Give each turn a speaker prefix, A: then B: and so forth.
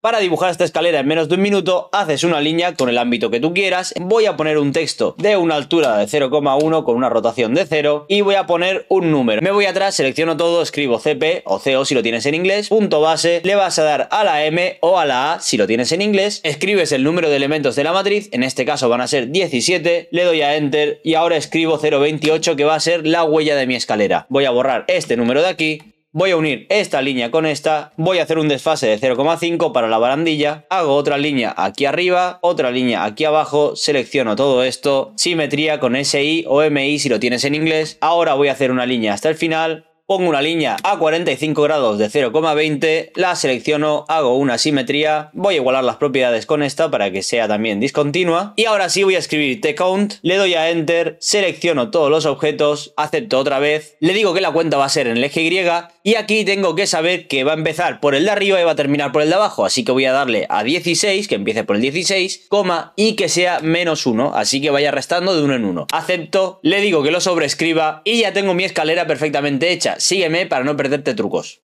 A: Para dibujar esta escalera en menos de un minuto, haces una línea con el ámbito que tú quieras. Voy a poner un texto de una altura de 0,1 con una rotación de 0 y voy a poner un número. Me voy atrás, selecciono todo, escribo CP o CO si lo tienes en inglés, punto base, le vas a dar a la M o a la A si lo tienes en inglés, escribes el número de elementos de la matriz, en este caso van a ser 17, le doy a Enter y ahora escribo 0,28 que va a ser la huella de mi escalera. Voy a borrar este número de aquí voy a unir esta línea con esta, voy a hacer un desfase de 0,5 para la barandilla, hago otra línea aquí arriba, otra línea aquí abajo, selecciono todo esto, simetría con SI o MI si lo tienes en inglés, ahora voy a hacer una línea hasta el final, pongo una línea a 45 grados de 0,20, la selecciono, hago una simetría, voy a igualar las propiedades con esta para que sea también discontinua y ahora sí voy a escribir tcount, le doy a enter, selecciono todos los objetos, acepto otra vez, le digo que la cuenta va a ser en el eje Y y aquí tengo que saber que va a empezar por el de arriba y va a terminar por el de abajo. Así que voy a darle a 16, que empiece por el 16, coma, y que sea menos 1. Así que vaya restando de uno en uno. Acepto, le digo que lo sobrescriba y ya tengo mi escalera perfectamente hecha. Sígueme para no perderte trucos.